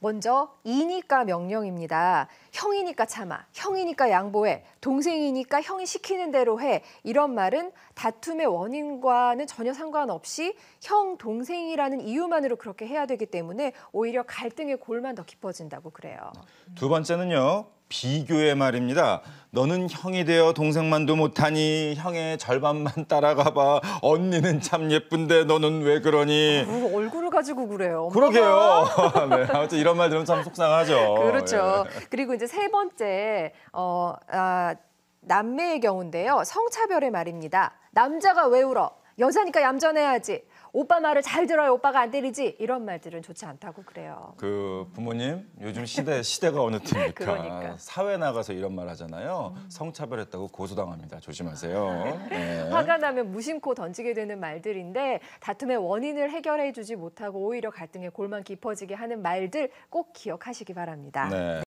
먼저 이니까 명령입니다. 형이니까 참아, 형이니까 양보해, 동생이니까 형이 시키는 대로 해. 이런 말은 다툼의 원인과는 전혀 상관없이 형, 동생이라는 이유만으로 그렇게 해야 되기 때문에 오히려 갈등의 골만 더 깊어진다고 그래요. 두 번째는요. 비교의 말입니다. 너는 형이 되어 동생만도 못하니 형의 절반만 따라가봐. 언니는 참 예쁜데 너는 왜 그러니? 어, 가지고 그래요. 그러게요. 네, 아무튼 이런 말 들으면 참 속상하죠. 그렇죠. 예. 그리고 이제 세 번째 어, 아, 남매의 경우인데요. 성차별의 말입니다. 남자가 왜 울어? 여자니까 얌전해야지. 오빠 말을 잘 들어요. 오빠가 안 때리지. 이런 말들은 좋지 않다고 그래요. 그 부모님 요즘 시대 시대가 어느 때입니까? 그러니까. 사회 나가서 이런 말 하잖아요. 음. 성차별했다고 고소당합니다. 조심하세요. 네. 화가 나면 무심코 던지게 되는 말들인데 다툼의 원인을 해결해 주지 못하고 오히려 갈등의 골만 깊어지게 하는 말들 꼭 기억하시기 바랍니다. 네.